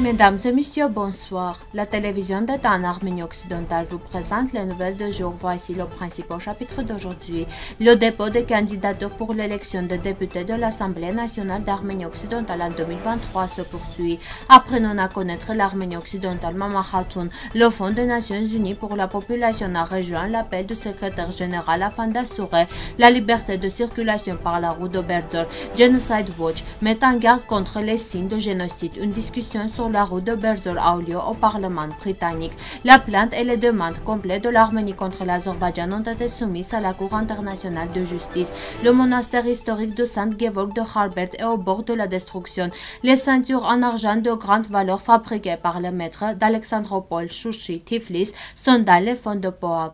Mesdames et messieurs, bonsoir. La télévision d'État en Arménie occidentale vous présente les nouvelles de jour. Voici le principal chapitre d'aujourd'hui. Le dépôt des candidatures pour l'élection des députés de l'Assemblée nationale d'Arménie occidentale en 2023 se poursuit. Apprenons à connaître l'Arménie occidentale Mama Le Fonds des Nations Unies pour la population a rejoint l'appel du secrétaire général afin d'assurer la liberté de circulation par la route de Genocide Watch met en garde contre les signes de génocide. Une discussion sur la route de Aulio au Parlement britannique. La plainte et les demandes complètes de l'Arménie contre l'Azerbaïdjan ont été soumises à la Cour internationale de justice. Le monastère historique de saint gevolk de Harbert est au bord de la destruction. Les ceintures en argent de grande valeur fabriquées par le maître d'Alexandropol, Chouchi, Tiflis sont dans les fonds de poche.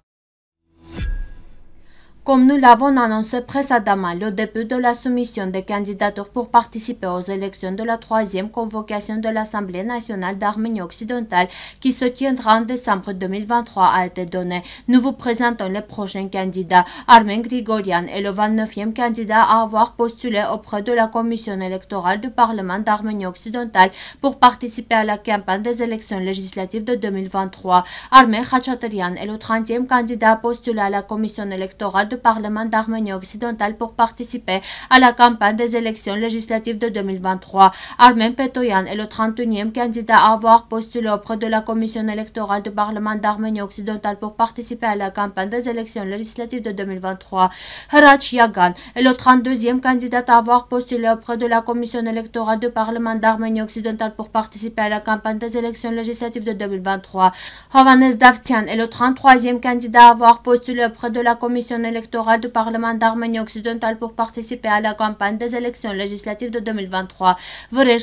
Comme nous l'avons annoncé précédemment, le début de la soumission des candidatures pour participer aux élections de la troisième convocation de l'Assemblée nationale d'Arménie occidentale qui se tiendra en décembre 2023 a été donné. Nous vous présentons les prochains candidats. Armen Grigorian est le 29e candidat à avoir postulé auprès de la commission électorale du Parlement d'Arménie occidentale pour participer à la campagne des élections législatives de 2023. Armen Khachatryan est le 30e candidat à postuler à la commission électorale de Parlement d'Arménie occidentale pour participer à la campagne des élections législatives de 2023. Armen Petoyan est le 31e candidat à avoir postulé auprès de la Commission électorale du Parlement d'Arménie occidentale pour participer à la campagne des élections législatives de 2023. Hrach Yagan est le 32e candidat à avoir postulé auprès de la Commission électorale du Parlement d'Arménie occidentale pour participer à la campagne des élections législatives de 2023. Hovanes Davtian est le 33e candidat à avoir postulé auprès de la Commission électorale électorale du Parlement d'Arménie occidentale pour participer à la campagne des élections législatives de 2023,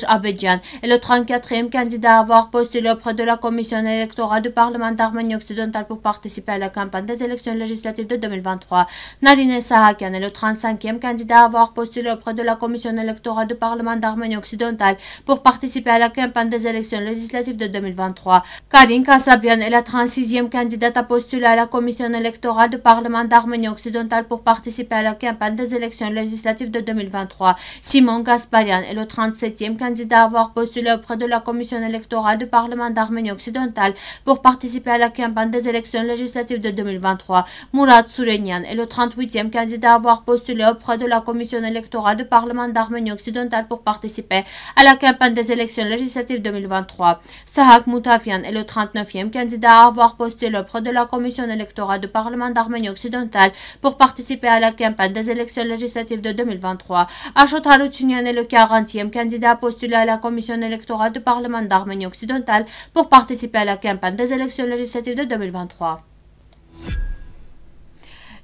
Abedjan est le 34e candidat à avoir postulé auprès de la Commission électorale du Parlement d'Arménie occidentale pour participer à la campagne des élections législatives de 2023. Narine Sahakian est le 35e candidat à avoir postulé auprès de la Commission électorale du Parlement d'Arménie occidentale pour participer à la campagne des élections législatives de 2023. Karine Kasabian est la 36e candidate à postuler à la Commission électorale du Parlement d'Arménie occidentale pour participer à la campagne des élections législatives de 2023. Simon Gasparian est le 37e candidat à avoir postulé auprès de la commission électorale du Parlement d'Arménie occidentale pour participer à la campagne des élections législatives de 2023. Murat Sourenian est le 38e candidat à avoir postulé auprès de la commission électorale du Parlement d'Arménie occidentale pour participer à la campagne des élections législatives 2023. Sahak Moutafian est le 39e candidat à avoir postulé auprès de la commission électorale du Parlement d'Arménie occidentale pour participer à la campagne des élections législatives de 2023. Ashot Haroutunian est le 40e candidat postulé à la commission électorale du Parlement d'Arménie occidentale pour participer à la campagne des élections législatives de 2023.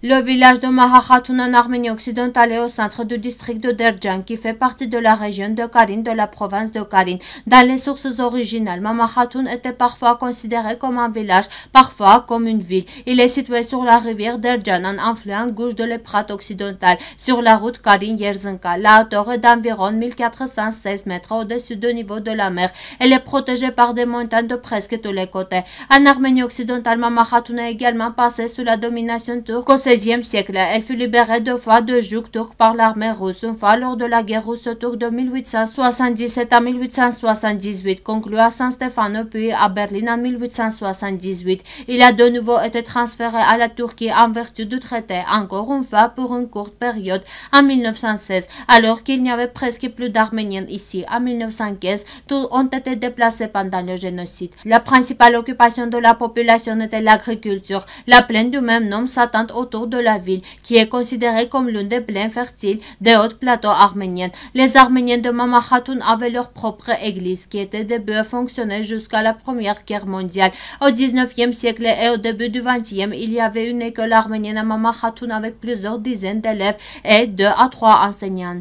Le village de Maharatun en Arménie occidentale est au centre du district de Derjan qui fait partie de la région de Karine de la province de Karine. Dans les sources originales, Maharatun était parfois considéré comme un village, parfois comme une ville. Il est situé sur la rivière Derjan en affluent gauche de l'Eprat occidental, sur la route Karine-Yerzenka. La hauteur est d'environ 1416 mètres au-dessus du niveau de la mer. Elle est protégée par des montagnes de presque tous les côtés. En Arménie occidentale, est également passé sous la domination turque siècle, elle fut libérée deux fois de joug turc par l'armée russe. Une fois lors de la guerre russe-turque de 1877 à 1878, conclue à Saint-Stéphane puis à Berlin en 1878, il a de nouveau été transféré à la Turquie en vertu du traité, encore une fois pour une courte période en 1916, alors qu'il n'y avait presque plus d'Arméniens ici. En 1915, tous ont été déplacés pendant le génocide. La principale occupation de la population était l'agriculture. La plaine du même nom s'attend autour de la ville, qui est considérée comme l'une des plaines fertiles des hautes plateaux arméniens. Les Arméniens de Mamakhatun avaient leur propre église, qui était début à fonctionner jusqu'à la Première Guerre mondiale. Au 19e siècle et au début du 20e, il y avait une école arménienne à Mamakhatun avec plusieurs dizaines d'élèves et deux à trois enseignants.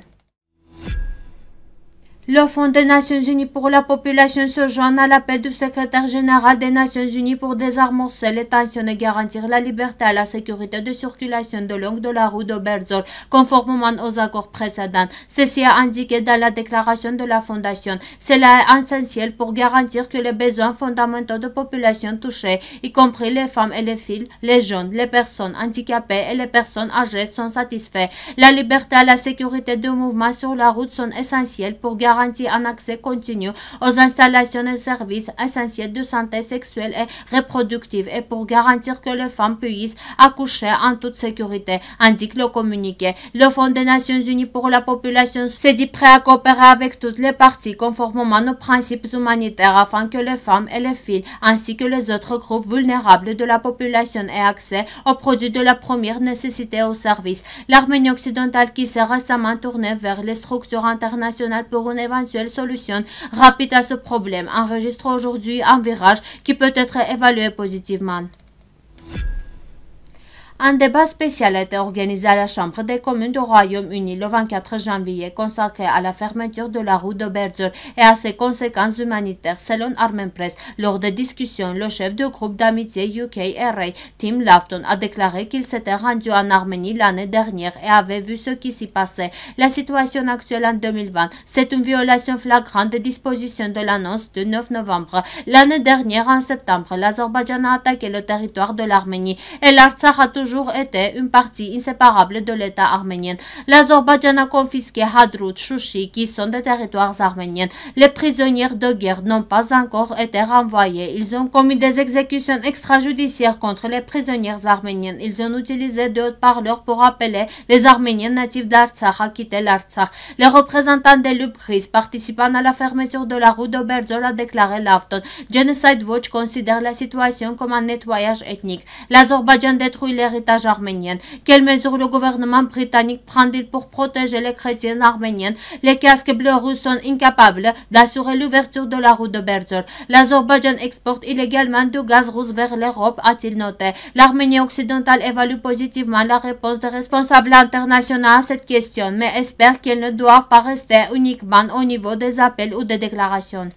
Le Fonds des Nations Unies pour la population se joint à l'appel du secrétaire général des Nations Unies pour désarmorcer les tensions et garantir la liberté et la sécurité de circulation de longue de la route de Berzol, conformément aux accords précédents. Ceci est indiqué dans la déclaration de la Fondation. Cela est essentiel pour garantir que les besoins fondamentaux de population touchées, y compris les femmes et les filles, les jeunes, les personnes handicapées et les personnes âgées, sont satisfaits. La liberté et la sécurité de mouvement sur la route sont essentielles pour garantir garantit un accès continu aux installations et services essentiels de santé sexuelle et reproductive et pour garantir que les femmes puissent accoucher en toute sécurité, indique le communiqué. Le Fonds des Nations Unies pour la population s'est dit prêt à coopérer avec toutes les parties conformément aux principes humanitaires afin que les femmes et les filles ainsi que les autres groupes vulnérables de la population aient accès aux produits de la première nécessité aux services. L'Arménie occidentale qui s'est récemment tournée vers les structures internationales pour une solution solutions rapides à ce problème enregistre aujourd'hui un virage qui peut être évalué positivement. Un débat spécial a été organisé à la Chambre des communes du Royaume-Uni le 24 janvier consacré à la fermeture de la route de Berger et à ses conséquences humanitaires selon Armen Press. Lors des discussions, le chef du groupe d'amitié uk Tim Lafton, a déclaré qu'il s'était rendu en Arménie l'année dernière et avait vu ce qui s'y passait. La situation actuelle en 2020, c'est une violation flagrante des dispositions de l'annonce du 9 novembre. L'année dernière, en septembre, l'Azerbaïdjan a attaqué le territoire de l'Arménie et l'Artsakh a toujours était été une partie inséparable de l'État arménien. L'Azerbaïdjan a confisqué Hadrut, Chouchi, qui sont des territoires arméniens. Les prisonniers de guerre n'ont pas encore été renvoyés. Ils ont commis des exécutions extrajudiciaires contre les prisonniers arméniens. Ils ont utilisé d'autres parleurs pour appeler les Arméniens natifs d'Artsakh à quitter l'Artsakh. Les représentants des Lubris participant à la fermeture de la route de a déclaré l'Afton. Genocide Watch considère la situation comme un nettoyage ethnique. L'Azerbaïdjan détruit les arménienne. arménien Quelles mesures le gouvernement britannique prend-il pour protéger les chrétiens arméniens Les casques bleus russes sont incapables d'assurer l'ouverture de la route de Berger. L'Azerbaïdjan exporte illégalement du gaz russe vers l'Europe, a-t-il noté. L'Arménie occidentale évalue positivement la réponse des responsables internationaux à cette question, mais espère qu'elle ne doit pas rester uniquement au niveau des appels ou des déclarations.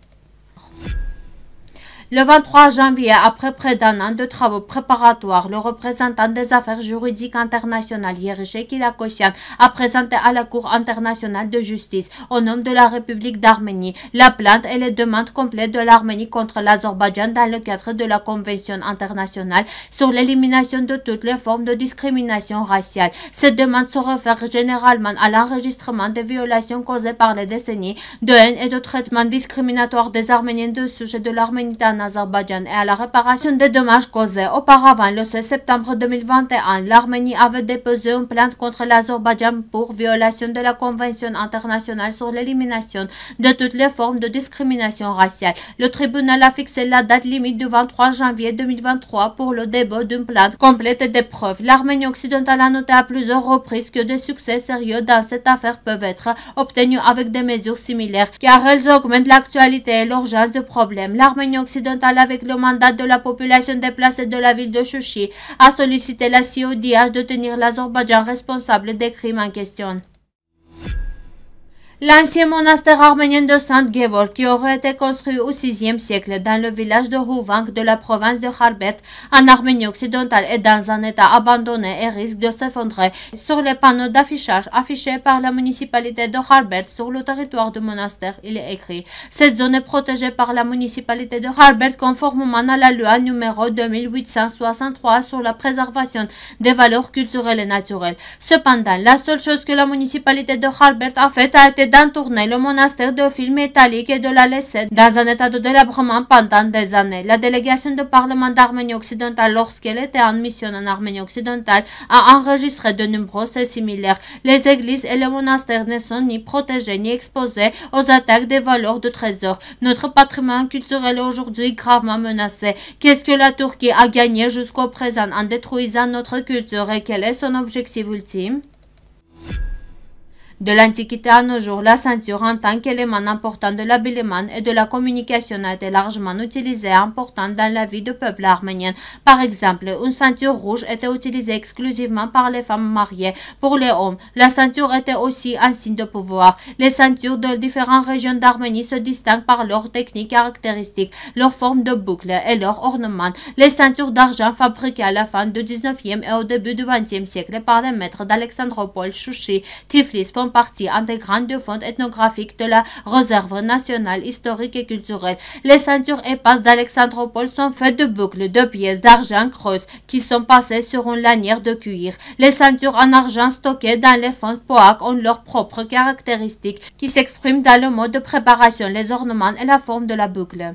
Le 23 janvier, après près d'un an de travaux préparatoires, le représentant des affaires juridiques internationales, la Kilakosyan, a présenté à la Cour internationale de justice, au nom de la République d'Arménie, la plainte et les demandes complètes de l'Arménie contre l'Azerbaïdjan dans le cadre de la Convention internationale sur l'élimination de toutes les formes de discrimination raciale. Cette demande se réfère généralement à l'enregistrement des violations causées par les décennies de haine et de traitement discriminatoire des Arméniens de souche de l'Arménie Azerbaïdjan et à la réparation des dommages causés. Auparavant, le 6 septembre 2021, l'Arménie avait déposé une plainte contre l'Azerbaïdjan pour violation de la Convention internationale sur l'élimination de toutes les formes de discrimination raciale. Le tribunal a fixé la date limite du 23 janvier 2023 pour le débat d'une plainte complète et des preuves. L'Arménie occidentale a noté à plusieurs reprises que des succès sérieux dans cette affaire peuvent être obtenus avec des mesures similaires car elles augmentent l'actualité et l'urgence du problème. L'Arménie occidentale avec le mandat de la population déplacée de la ville de Chouchi a sollicité la CODH de tenir l'Azerbaïdjan responsable des crimes en question. L'ancien monastère arménien de saint gévor qui aurait été construit au VIe siècle dans le village de Rouvank de la province de Harbert, en Arménie occidentale, est dans un état abandonné et risque de s'effondrer sur les panneaux d'affichage affichés par la municipalité de Harbert sur le territoire du monastère. Il est écrit Cette zone est protégée par la municipalité de Harbert conformément à la loi numéro 2863 sur la préservation des valeurs culturelles et naturelles. Cependant, la seule chose que la municipalité de Harbert a faite a été d'entourner le monastère de films métallique et de la laisser dans un état de délabrement pendant des années. La délégation de parlement d'Arménie occidentale, lorsqu'elle était en mission en Arménie occidentale, a enregistré de nombreux faits similaires. Les églises et les monastères ne sont ni protégés ni exposés aux attaques des valeurs de trésor. Notre patrimoine culturel est aujourd'hui gravement menacé. Qu'est-ce que la Turquie a gagné jusqu'au présent en détruisant notre culture et quel est son objectif ultime de l'Antiquité à nos jours, la ceinture en tant qu'élément important de l'habillement et de la communication a été largement utilisée et importante dans la vie du peuple arménien. Par exemple, une ceinture rouge était utilisée exclusivement par les femmes mariées. Pour les hommes, la ceinture était aussi un signe de pouvoir. Les ceintures de différentes régions d'Arménie se distinguent par leurs techniques caractéristiques, leur forme de boucle et leurs ornements. Les ceintures d'argent fabriquées à la fin du 19e et au début du 20e siècle par les maîtres d'Alexandropol, Chouchi, Tiflis, font partie intégrante de Fonds ethnographiques de la Réserve nationale historique et culturelle. Les ceintures passes d'Alexandropol sont faites de boucles de pièces d'argent creuses qui sont passées sur une lanière de cuir. Les ceintures en argent stockées dans les fonds POAC ont leurs propres caractéristiques qui s'expriment dans le mode de préparation, les ornements et la forme de la boucle.